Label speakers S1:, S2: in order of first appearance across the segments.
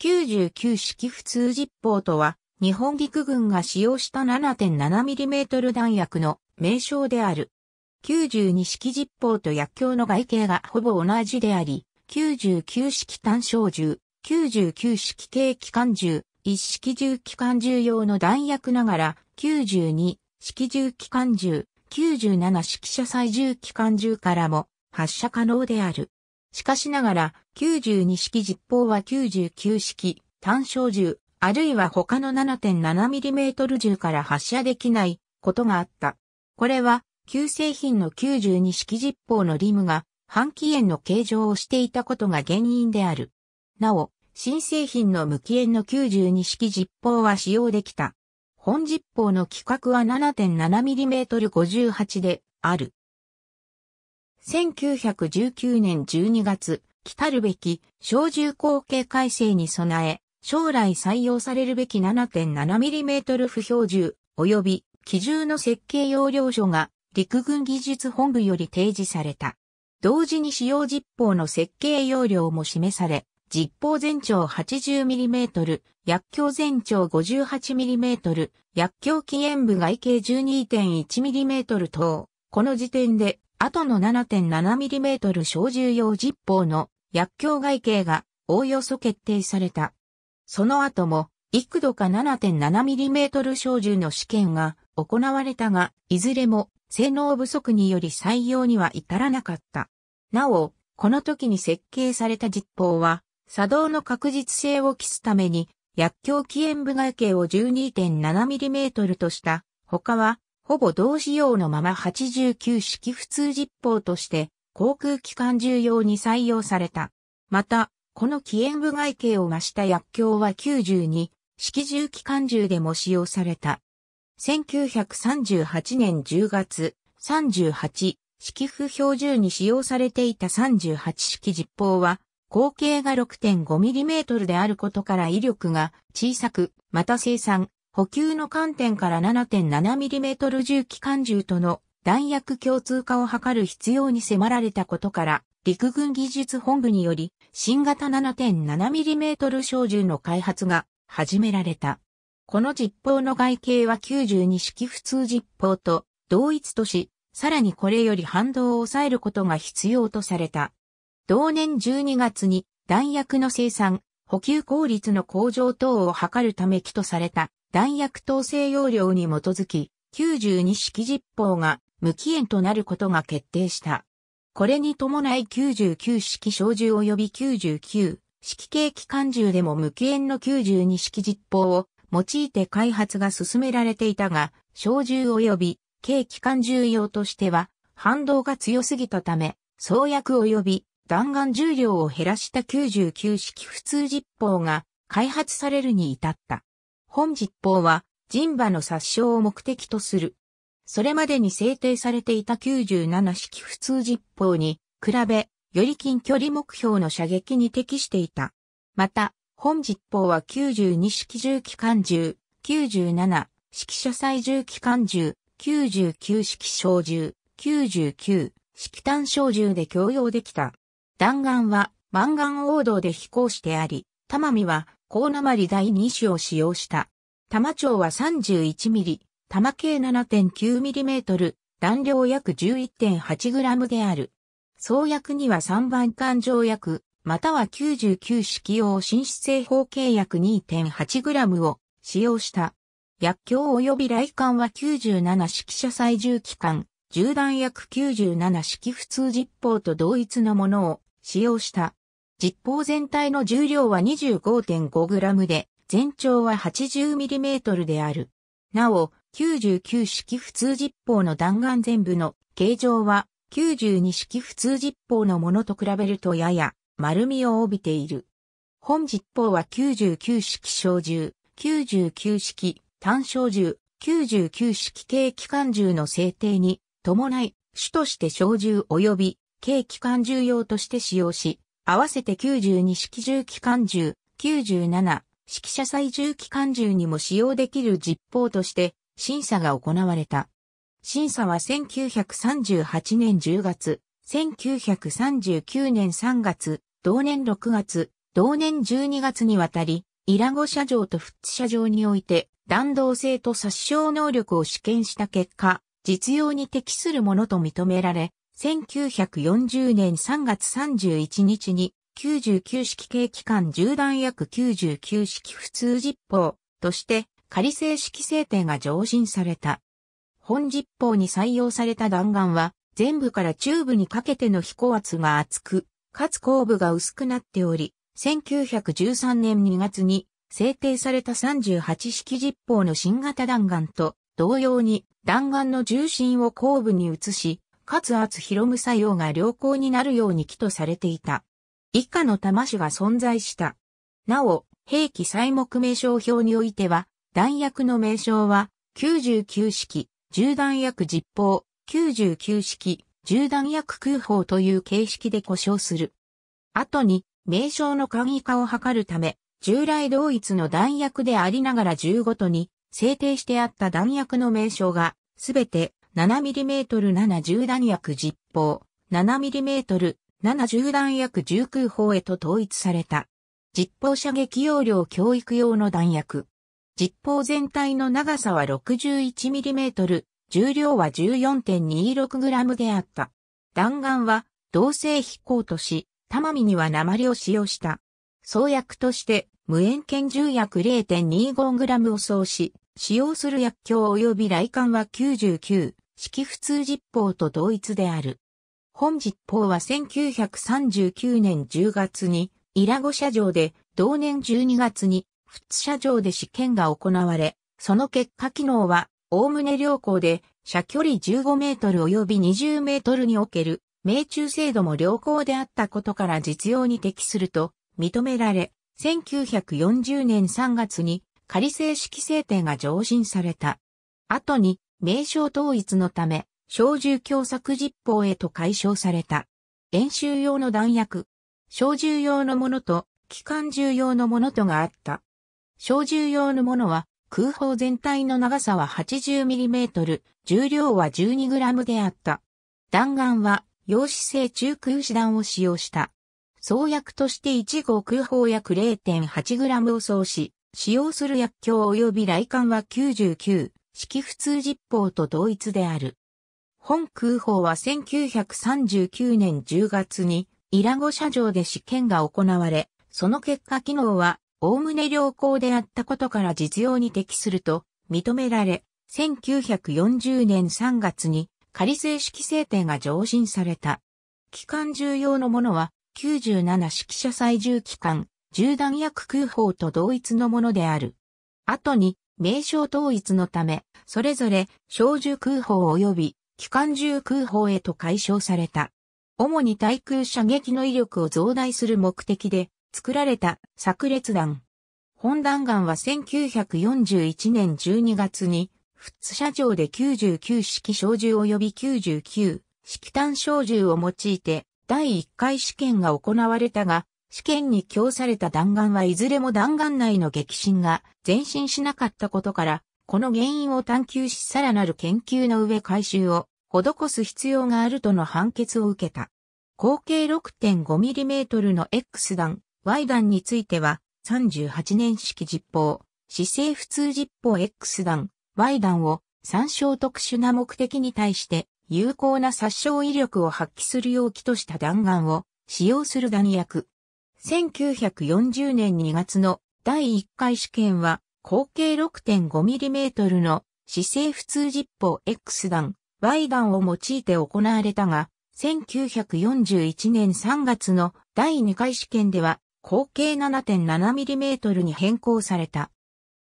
S1: 99式普通実砲とは、日本陸軍が使用した 7.7mm 弾薬の名称である。92式実砲と薬莢の外形がほぼ同じであり、99式単小銃、99式軽機関銃、1式銃機関銃用の弾薬ながら、92式銃機関銃、97式車載銃機関銃からも発射可能である。しかしながら、92式実砲は99式、単焦銃、あるいは他の 7.7mm 銃から発射できないことがあった。これは、旧製品の92式実砲のリムが、半期円の形状をしていたことが原因である。なお、新製品の無期円の92式実砲は使用できた。本実砲の規格は 7.7mm58 である。1919年12月、来るべき小銃口径改正に備え、将来採用されるべき 7.7mm 不標銃及び機銃の設計要領書が陸軍技術本部より提示された。同時に使用実報の設計要領も示され、実報全長 80mm、薬莢全長 58mm、薬莢起煙部外径 12.1mm 等、この時点で後の 7.7mm 小銃用実砲の薬莢外形がおおよそ決定された。その後も幾度か 7.7mm 小銃の試験が行われたが、いずれも性能不足により採用には至らなかった。なお、この時に設計された実砲は、作動の確実性を期すために、薬莢起炎部外形を 12.7mm とした、他はほぼ同仕様のまま89式普通実砲として航空機関重要に採用された。また、この機煙部外形を増した薬莢は92式重機関銃でも使用された。1938年10月38式譜標準に使用されていた38式実砲は口径が 6.5mm であることから威力が小さく、また生産、補給の観点から 7.7mm 重機関銃との弾薬共通化を図る必要に迫られたことから、陸軍技術本部により、新型 7.7mm 小銃の開発が始められた。この実砲の外形は92式普通実砲と同一とし、さらにこれより反動を抑えることが必要とされた。同年12月に弾薬の生産、補給効率の向上等を図るため起とされた弾薬統制要領に基づき、92式実砲が無期限となることが決定した。これに伴い99式小銃及び99式系機関銃でも無期限の92式実砲を用いて開発が進められていたが、小銃及び軽機関銃用としては反動が強すぎたため、創薬及び弾丸重量を減らした99式普通実砲が開発されるに至った。本実法は人馬の殺傷を目的とする。それまでに制定されていた97式普通実法に比べ、より近距離目標の射撃に適していた。また、本実法は92式重機関銃、97式車載重機関銃、99式小銃、99式単小銃で共用できた。弾丸は万丸王道で飛行してあり、玉見は高鉛第2種を使用した。玉長は3 1ミリ、玉径7 9トル、弾量約1 1 8ムである。創薬には3番艦上薬、または99式用新紙製方形約2 8ムを使用した。薬莢及び雷管は97式車載重機関、銃弾薬97式普通実砲と同一のものを使用した。実砲全体の重量は 25.5g で、全長は 80mm である。なお、99式普通実砲の弾丸全部の形状は、92式普通実砲のものと比べるとやや丸みを帯びている。本実砲は99式小銃、99式単小銃、99式軽機関銃の制定に伴い、主として小銃及び軽機関銃用として使用し、合わせて92式重機関銃、97式車載重機関銃にも使用できる実砲として審査が行われた。審査は1938年10月、1939年3月、同年6月、同年12月にわたり、イラゴ車場とフッツ車場において、弾道性と殺傷能力を試験した結果、実用に適するものと認められ、1940年3月31日に99式系機関10弾約99式普通実法として仮正式制定が上申された。本実法に採用された弾丸は全部から中部にかけての飛行圧が厚く、かつ後部が薄くなっており、1913年2月に制定された38式実法の新型弾丸と同様に弾丸の重心を後部に移し、勝厚広武作用が良好になるように起とされていた。以下の魂が存在した。なお、兵器細目名称表においては、弾薬の名称は、99式、銃弾薬実砲、99式、銃弾薬空砲という形式で故障する。後に、名称の簡易化を図るため、従来同一の弾薬でありながら10ごとに制定してあった弾薬の名称が、すべて 7mm710 弾薬実0砲、7mm710 弾薬1空砲へと統一された。実砲射撃容量教育用の弾薬。実砲全体の長さは 61mm、重量は 14.26g であった。弾丸は同性飛行とし、玉身には鉛を使用した。創薬として無塩拳銃薬 0.25g を創し、使用する薬莢及び来館は99、式普通実法と同一である。本実法は1939年10月に、イラゴ社場で、同年12月に、普通社場で試験が行われ、その結果機能は、おおむね良好で、射距離15メートル及び20メートルにおける、命中精度も良好であったことから実用に適すると認められ、1940年3月に仮正式制定が上申された。後に、名称統一のため、小銃共作実法へと解消された。演習用の弾薬、小銃用のものと、機関銃用のものとがあった。小銃用のものは、空砲全体の長さは 80mm、重量は 12g であった。弾丸は、陽子製中空子弾を使用した。創薬として1号空砲約 0.8g を装し、使用する薬莢及び来館は99、式普通実法と同一である。本空法は1939年10月に、イラゴ社場で試験が行われ、その結果機能は、おおむね良好であったことから実用に適すると認められ、1940年3月に仮正式制定が上申された。期間重要のものは、97式車載重機関、銃弾薬空砲と同一のものである。後に、名称統一のため、それぞれ、小銃空砲及び、機関銃空砲へと解消された。主に対空射撃の威力を増大する目的で、作られた炸裂弾。本弾丸は1941年12月に、仏社長で99式小銃及び99式単小銃を用いて、第1回試験が行われたが、試験に供された弾丸はいずれも弾丸内の激震が前進しなかったことから、この原因を探求しさらなる研究の上回収を施す必要があるとの判決を受けた。口径 6.5mm の X 弾、Y 弾については38年式実砲、姿勢普通実砲 X 弾、Y 弾を参照特殊な目的に対して有効な殺傷威力を発揮する容器とした弾丸を使用する弾薬、1940年2月の第1回試験は、口径 6.5mm の姿勢普通実法 X 弾、Y 弾を用いて行われたが、1941年3月の第2回試験では、口径 7.7mm に変更された。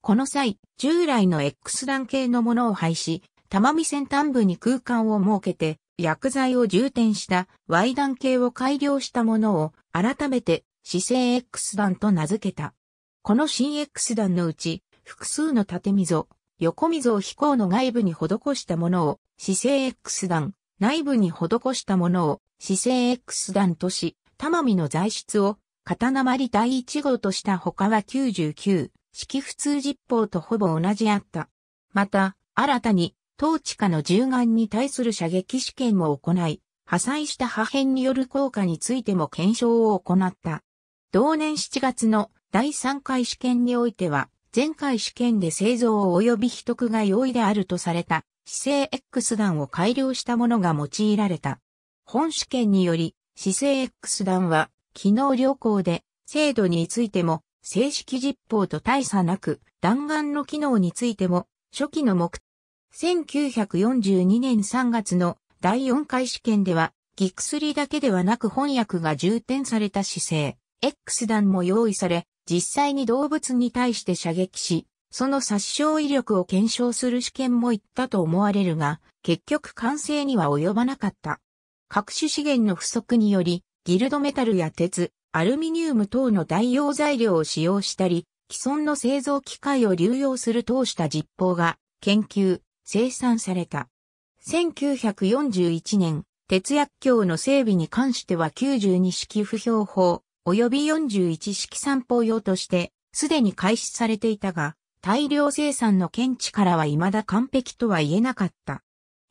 S1: この際、従来の X 弾系のものを廃止、玉見先端部に空間を設けて、薬剤を充填した Y 弾系を改良したものを改めて姿勢 X 弾と名付けた。この新 X 弾のうち、複数の縦溝、横溝を飛行の外部に施したものを、姿勢 X 弾、内部に施したものを、姿勢 X 弾とし、玉見の材質を、刀鉛第1号とした他は99、式普通実法とほぼ同じあった。また、新たに、当地下の銃眼に対する射撃試験も行い、破砕した破片による効果についても検証を行った。同年7月の第3回試験においては、前回試験で製造及び秘匿が容易であるとされた、姿勢 X 弾を改良したものが用いられた。本試験により、姿勢 X 弾は、機能良好で、精度についても、正式実法と大差なく、弾丸の機能についても、初期の目、1942年3月の第4回試験では、ギクスリだけではなく翻訳が充填された姿勢。X 弾も用意され、実際に動物に対して射撃し、その殺傷威力を検証する試験も行ったと思われるが、結局完成には及ばなかった。各種資源の不足により、ギルドメタルや鉄、アルミニウム等の代用材料を使用したり、既存の製造機械を流用する等した実報が研究、生産された。1941年、鉄薬橋の整備に関しては92式不評法、及び41式散歩用として、すでに開始されていたが、大量生産の見地からは未だ完璧とは言えなかった。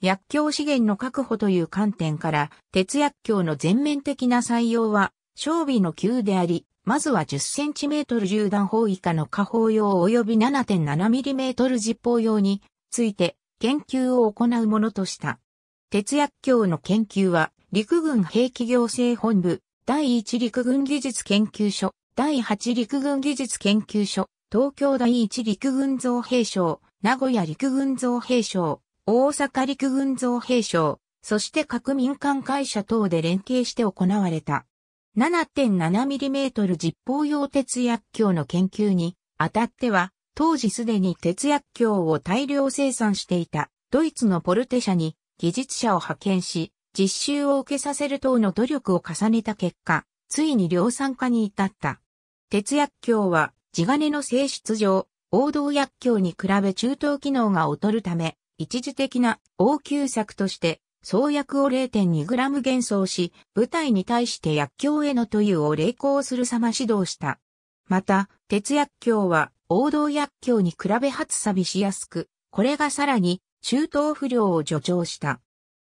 S1: 薬莢資源の確保という観点から、鉄薬莢の全面的な採用は、装備の急であり、まずは10センチメートル縦断砲以下の下方用及び7.7ミリメートル実砲用について研究を行うものとした。鉄薬莢の研究は陸軍兵器行政本部第1陸軍技術研究所、第8陸軍技術研究所、東京第1陸軍造兵省、名古屋陸軍造兵省、大阪陸軍造兵省、そして各民間会社等で連携して行われた。7.7mm 実砲用鉄薬鏡の研究にあたっては、当時すでに鉄薬鏡を大量生産していたドイツのポルテ社に技術者を派遣し、実習を受けさせる等の努力を重ねた結果、ついに量産化に至った。鉄薬協は地金の性質上、王道薬協に比べ中等機能が劣るため、一時的な応急策として創薬を 0.2g 減少し、部隊に対して薬協へのというを励行する様指導した。また、鉄薬協は王道薬協に比べ初錆びしやすく、これがさらに中等不良を助長した。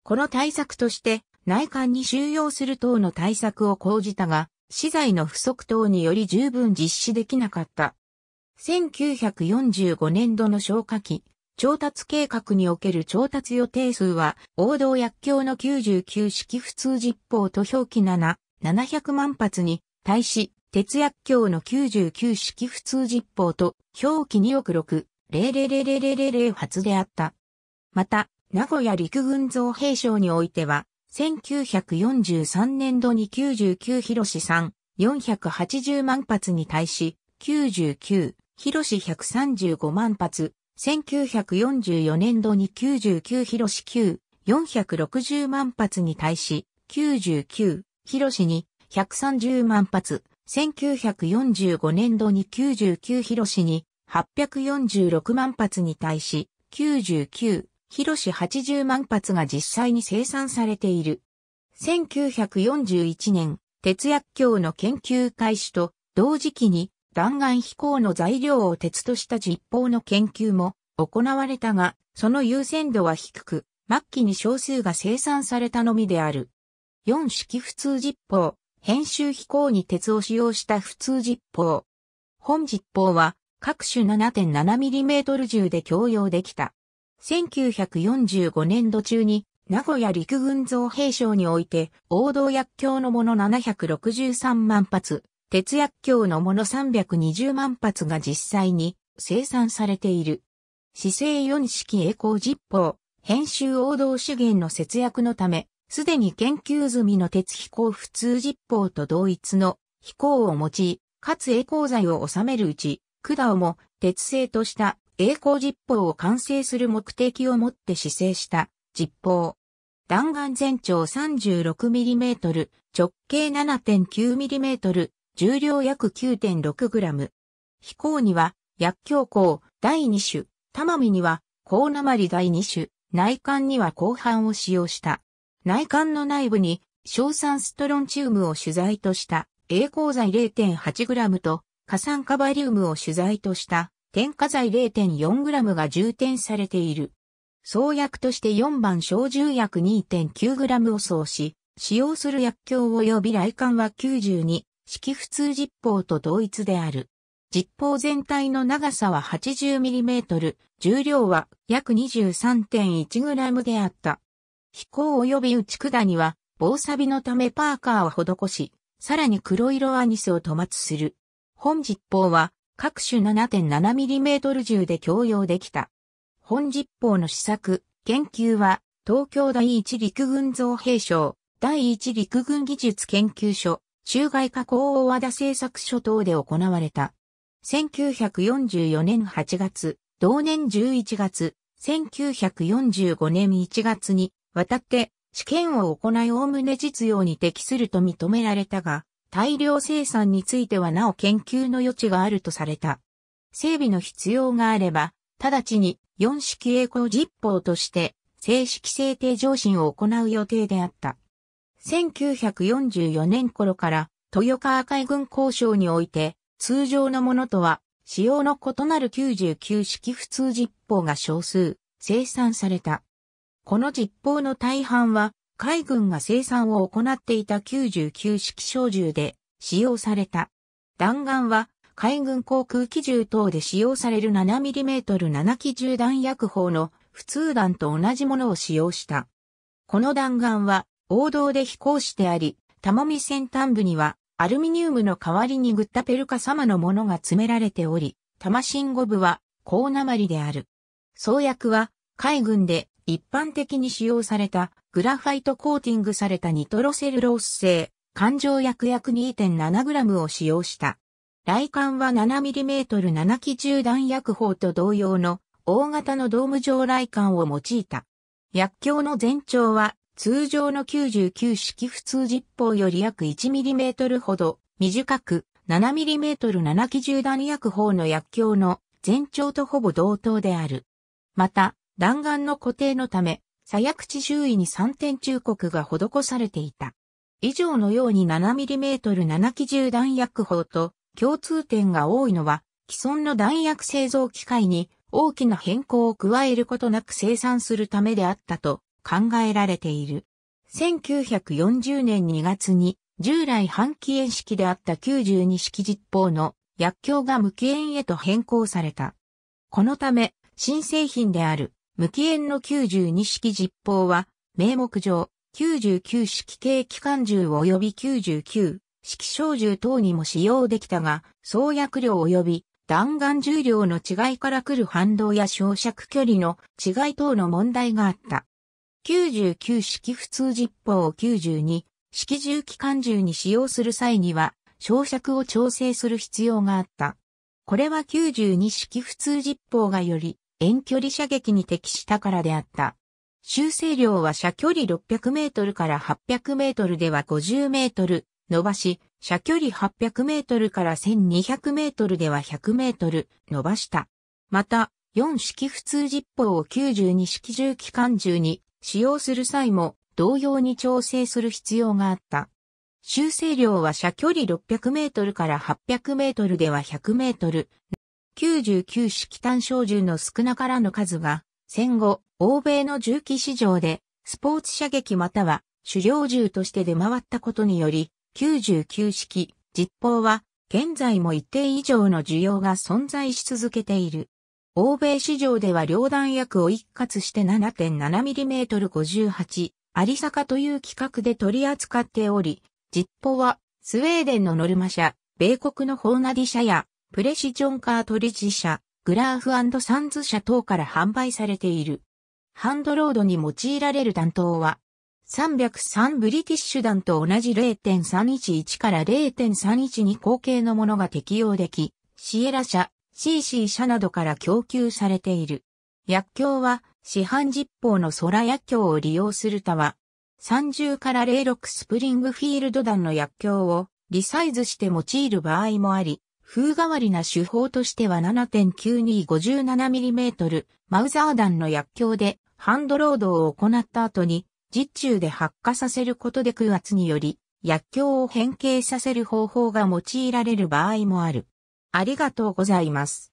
S1: この対策として内管に収容する等の対策を講じたが、資材の不足等により十分実施できなかった。1945年度の消火器、調達計画における調達予定数は、王道薬莢の99式普通実報と表記7、700万発に、対し、鉄薬莢の99式普通実報と、表記2億6、0000000発であった。また、名古屋陸軍造兵廠においては、1943年度に99広士3、480万発に対し、99、広士135万発、1944年度に99広士9、460万発に対し、99、広士に130万発、1945年度に99広士に846万発に対し、99、広し80万発が実際に生産されている。1941年、鉄薬橋の研究開始と同時期に弾丸飛行の材料を鉄とした実砲の研究も行われたが、その優先度は低く、末期に少数が生産されたのみである。4式普通実砲、編集飛行に鉄を使用した普通実砲。本実砲は各種 7.7mm 銃で供用できた。1945年度中に名古屋陸軍造兵省において、王道薬莢のもの763万発、鉄薬莢のもの320万発が実際に生産されている。姿勢四式栄光実報、編集王道資源の節約のため、すでに研究済みの鉄飛行普通実報と同一の飛行を用い、かつ栄光剤を収めるうち、管をも鉄製とした栄光実法を完成する目的をもって施政した実法。弾丸全長 36mm、直径 7.9mm、重量約 9.6g。飛行には、薬莢港第2種、玉見には、高鉛第2種、内管には後半を使用した。内管の内部に、硝酸ストロンチウムを取材とした、栄光剤 0.8g と、過酸化バリウムを取材とした、添加剤 0.4g が充填されている。創薬として4番小銃薬 2.9g を送し、使用する薬莢及び来管は92、式普通実法と同一である。実法全体の長さは 80mm、重量は約 23.1g であった。飛行及び内管には防サビのためパーカーを施し、さらに黒色アニスを塗抹する。本実法は各種 7.7mm 銃で供用できた。本実報の試作、研究は、東京第一陸軍造兵省、第一陸軍技術研究所、中外加工大和田製作所等で行われた。1944年8月、同年11月、1945年1月に、渡って、試験を行いおおむね実用に適すると認められたが、大量生産についてはなお研究の余地があるとされた。整備の必要があれば、直ちに4式栄光実法として正式制定上申を行う予定であった。1944年頃から豊川海軍交渉において通常のものとは使用の異なる99式普通実法が少数生産された。この実法の大半は海軍が生産を行っていた99式小銃で使用された。弾丸は海軍航空機銃等で使用される 7mm7 機銃弾薬砲の普通弾と同じものを使用した。この弾丸は王道で飛行してあり、玉見先端部にはアルミニウムの代わりにグッタペルカ様のものが詰められており、玉信五部は高鉛である。創薬は海軍で一般的に使用されたグラファイトコーティングされたニトロセルロース製環状薬約 2.7g を使用した。来管は 7mm7 基銃弾薬砲と同様の大型のドーム状来管を用いた。薬莢の全長は通常の99式普通実砲より約 1mm ほど短く 7mm7 基銃弾薬砲の薬莢の全長とほぼ同等である。また、弾丸の固定のため、左薬地周囲に3点忠告が施されていた。以上のように 7mm7 機銃弾薬砲と共通点が多いのは、既存の弾薬製造機械に大きな変更を加えることなく生産するためであったと考えられている。1940年2月に従来半期円式であった92式実砲の薬莢が無期円へと変更された。このため新製品である無期縁の92式実砲は、名目上、99式軽機関銃及び99式小銃等にも使用できたが、創薬量及び弾丸重量の違いから来る反動や照射距離の違い等の問題があった。99式普通実砲を92式重機関銃に使用する際には、照射を調整する必要があった。これは92式普通実砲がより遠距離射撃に適したからであった。修正量は射距離600メートルから800メートルでは50メートル、伸ばし、射距離800メートルから1200メートルでは100メートル、伸ばした。また、4式普通実砲を92式重機関銃に使用する際も同様に調整する必要があった。修正量は射距離600メートルから800メートルでは100メートル、99式単小銃の少なからぬ数が、戦後、欧米の銃器市場で、スポーツ射撃または、狩猟銃として出回ったことにより、99式、実砲は、現在も一定以上の需要が存在し続けている。欧米市場では両弾薬を一括して 7.7mm58、ありさという規格で取り扱っており、実砲は、スウェーデンのノルマ社、米国のホーナディ社や、プレシジョンカートリッジ社、グラーフサンズ社等から販売されている。ハンドロードに用いられる弾頭は、303ブリティッシュ弾と同じ0.311から0.312口径のものが適用でき、シエラ社、CC 社などから供給されている。薬莢は、市販実報の空薬莢を利用するたは、30から06スプリングフィールド弾の薬莢をリサイズして用いる場合もあり、風変わりな手法としては 7.9257mm マウザー弾の薬莢でハンドロードを行った後に実中で発火させることで空圧により薬莢を変形させる方法が用いられる場合もある。ありがとうございます。